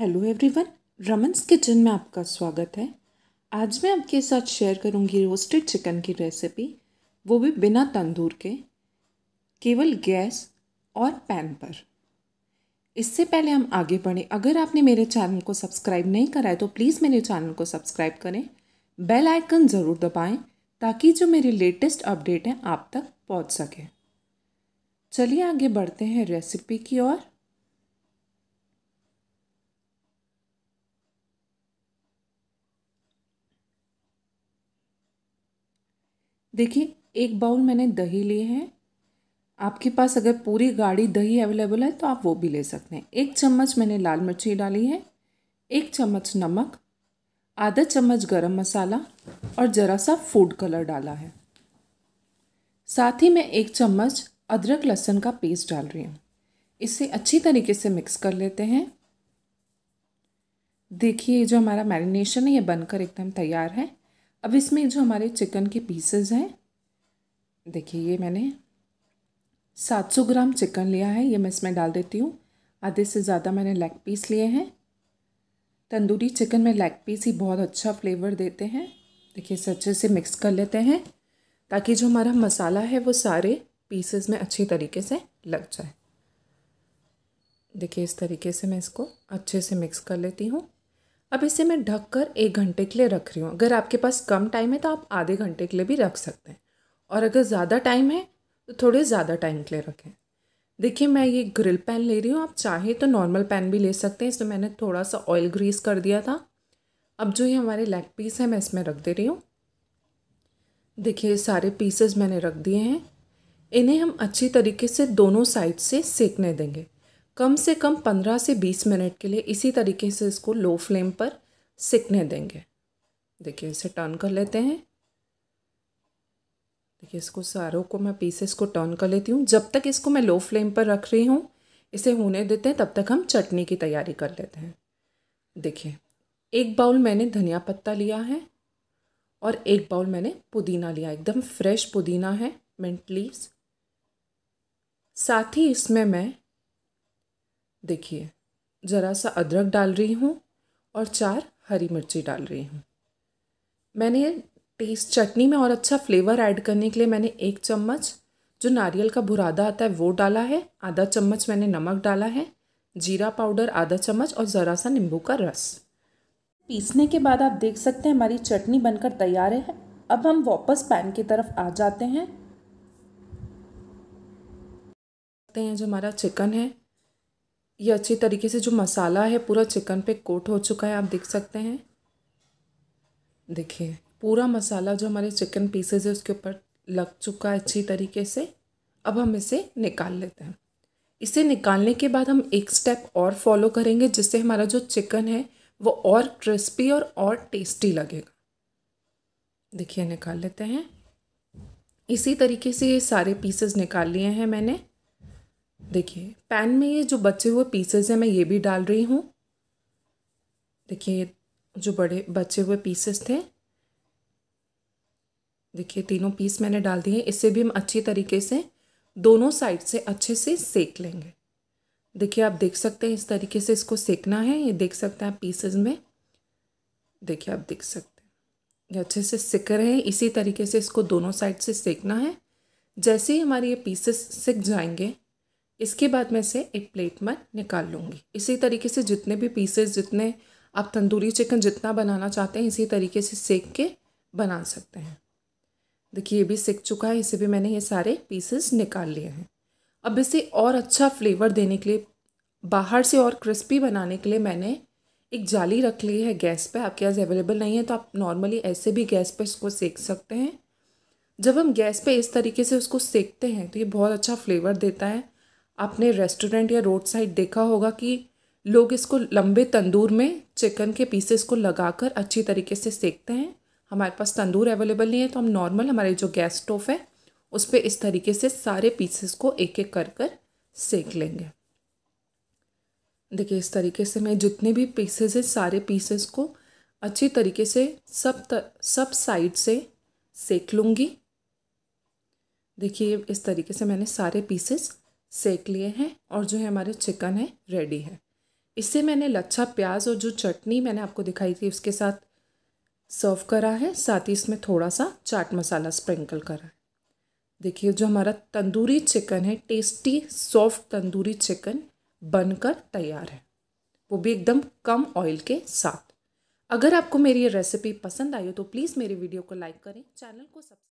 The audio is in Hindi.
हेलो एवरीवन रमन्स किचन में आपका स्वागत है आज मैं आपके साथ शेयर करूंगी रोस्टेड चिकन की रेसिपी वो भी बिना तंदूर के केवल गैस और पैन पर इससे पहले हम आगे बढ़ें अगर आपने मेरे चैनल को सब्सक्राइब नहीं करा है तो प्लीज़ मेरे चैनल को सब्सक्राइब करें बेल आइकन ज़रूर दबाएं ताकि जो मेरे लेटेस्ट अपडेट हैं आप तक पहुंच सके चलिए आगे बढ़ते हैं रेसिपी की ओर देखिए एक बाउल मैंने दही लिए हैं आपके पास अगर पूरी गाढ़ी दही अवेलेबल है तो आप वो भी ले सकते हैं एक चम्मच मैंने लाल मिर्ची डाली है एक चम्मच नमक आधा चम्मच गरम मसाला और ज़रा सा फूड कलर डाला है साथ ही मैं एक चम्मच अदरक लहसुन का पेस्ट डाल रही हूँ इसे अच्छी तरीके से मिक्स कर लेते हैं देखिए जो हमारा मैरिनेशन है ये बनकर एकदम तैयार है अब इसमें जो हमारे चिकन के पीसेज हैं देखिए ये मैंने 700 ग्राम चिकन लिया है ये मैं इसमें डाल देती हूँ आधे से ज़्यादा मैंने लेग पीस लिए हैं तंदूरी चिकन में लेग पीस ही बहुत अच्छा फ्लेवर देते हैं देखिए इसे अच्छे से मिक्स कर लेते हैं ताकि जो हमारा मसाला है वो सारे पीसेस में अच्छी तरीके से लग जाए देखिए इस तरीके से मैं इसको अच्छे से मिक्स कर लेती हूँ अब इसे मैं ढक कर एक घंटे के लिए रख रही हूँ अगर आपके पास कम टाइम है तो आप आधे घंटे के लिए भी रख सकते हैं और अगर ज़्यादा टाइम है तो थोड़े ज़्यादा टाइम के लिए रखें देखिए मैं ये ग्रिल पैन ले रही हूँ आप चाहे तो नॉर्मल पैन भी ले सकते हैं इसमें मैंने थोड़ा सा ऑयल ग्रीस कर दिया था अब जो ये हमारे लेग पीस है मैं इसमें रख दे रही हूँ देखिए सारे पीसेस मैंने रख दिए हैं इन्हें हम अच्छी तरीके से दोनों साइड से सेकने देंगे कम से कम पंद्रह से बीस मिनट के लिए इसी तरीके से इसको लो फ्लेम पर सिकने देंगे देखिए इसे टर्न कर लेते हैं देखिए इसको सारों को मैं पीसेस को टर्न कर लेती हूँ जब तक इसको मैं लो फ्लेम पर रख रही हूँ इसे होने देते हैं तब तक हम चटनी की तैयारी कर लेते हैं देखिए एक बाउल मैंने धनिया पत्ता लिया है और एक बाउल मैंने पुदीना लिया एकदम फ्रेश पुदीना है मिंट लीव्स साथ ही इसमें मैं देखिए ज़रा सा अदरक डाल रही हूँ और चार हरी मिर्ची डाल रही हूँ मैंने टेस्ट चटनी में और अच्छा फ्लेवर ऐड करने के लिए मैंने एक चम्मच जो नारियल का बुरादा आता है वो डाला है आधा चम्मच मैंने नमक डाला है जीरा पाउडर आधा चम्मच और ज़रा सा नींबू का रस पीसने के बाद आप देख सकते हैं हमारी चटनी बनकर तैयार है अब हम वापस पैन की तरफ आ जाते हैं हैं जो हमारा चिकन है ये अच्छी तरीके से जो मसाला है पूरा चिकन पे कोट हो चुका है आप देख सकते हैं देखिए पूरा मसाला जो हमारे चिकन पीसेज है उसके ऊपर लग चुका है अच्छी तरीके से अब हम इसे निकाल लेते हैं इसे निकालने के बाद हम एक स्टेप और फॉलो करेंगे जिससे हमारा जो चिकन है वो और क्रिस्पी और और टेस्टी लगेगा देखिए निकाल लेते हैं इसी तरीके से ये सारे पीसेस निकाल लिए हैं मैंने देखिए पैन में ये जो बचे हुए पीसेस हैं मैं ये भी डाल रही हूँ देखिए जो बड़े बचे हुए पीसेस थे देखिए तीनों पीस मैंने डाल दिए इसे भी हम अच्छी तरीके से दोनों साइड से अच्छे से सेक लेंगे देखिए आप देख सकते हैं इस तरीके से इसको सेकना है ये देख सकते हैं आप पीसेस में देखिए आप देख सकते हैं ये अच्छे से सिक रहे हैं इसी तरीके से इसको दोनों साइड से सेकना है जैसे ही हमारे ये पीसेस सिक जाएंगे इसके बाद मैं इसे एक प्लेट में निकाल लूँगी इसी तरीके से जितने भी पीसेस जितने आप तंदूरी चिकन जितना बनाना चाहते हैं इसी तरीके से सेक के बना सकते हैं देखिए ये भी सेक चुका है इसे भी मैंने ये सारे पीसेस निकाल लिए हैं अब इसे और अच्छा फ्लेवर देने के लिए बाहर से और क्रिस्पी बनाने के लिए मैंने एक जाली रख ली है गैस पर आपके पास अवेलेबल नहीं है तो आप नॉर्मली ऐसे भी गैस पर इसको सेक सकते हैं जब हम गैस पर इस तरीके से उसको सेकते हैं तो ये बहुत अच्छा फ्लेवर देता है आपने रेस्टोरेंट या रोड साइड देखा होगा कि लोग इसको लंबे तंदूर में चिकन के पीसेस को लगाकर अच्छी तरीके से सेकते हैं हमारे पास तंदूर अवेलेबल नहीं है तो हम नॉर्मल हमारे जो गैस स्टोव है उस पर इस तरीके से सारे पीसेस को एक एक कर कर सेक लेंगे देखिए इस तरीके से मैं जितने भी पीसेस हैं सारे पीसेस को अच्छी तरीके से सब त, सब साइड से सेक लूँगी देखिए इस तरीके से मैंने सारे पीसेस सेक लिए हैं और जो है हमारे चिकन है रेडी है इसे मैंने लच्छा प्याज और जो चटनी मैंने आपको दिखाई थी उसके साथ सर्व करा है साथ ही इसमें थोड़ा सा चाट मसाला स्प्रिंकल करा है देखिए जो हमारा तंदूरी चिकन है टेस्टी सॉफ्ट तंदूरी चिकन बनकर तैयार है वो भी एकदम कम ऑयल के साथ अगर आपको मेरी ये रेसिपी पसंद आई हो तो प्लीज़ मेरी वीडियो को लाइक करें चैनल को सब्सक्राइब